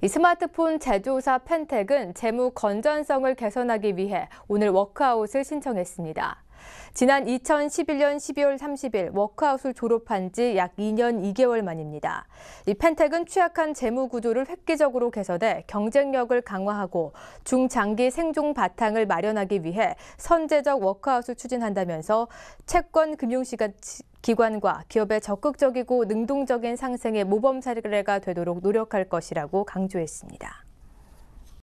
이 스마트폰 제조사 펜텍은 재무 건전성을 개선하기 위해 오늘 워크아웃을 신청했습니다. 지난 2011년 12월 30일 워크아웃을 졸업한 지 약 2년 2개월 만입니다. 이 펜텍은 취약한 재무 구조를 획기적으로 개선해 경쟁력을 강화하고 중장기 생존 바탕을 마련하기 위해 선제적 워크아웃을 추진한다면서 채권 금융 기관과 기업의 적극적이고 능동적인 상생의 모범 사례가 되도록 노력할 것이라고 강조했습니다.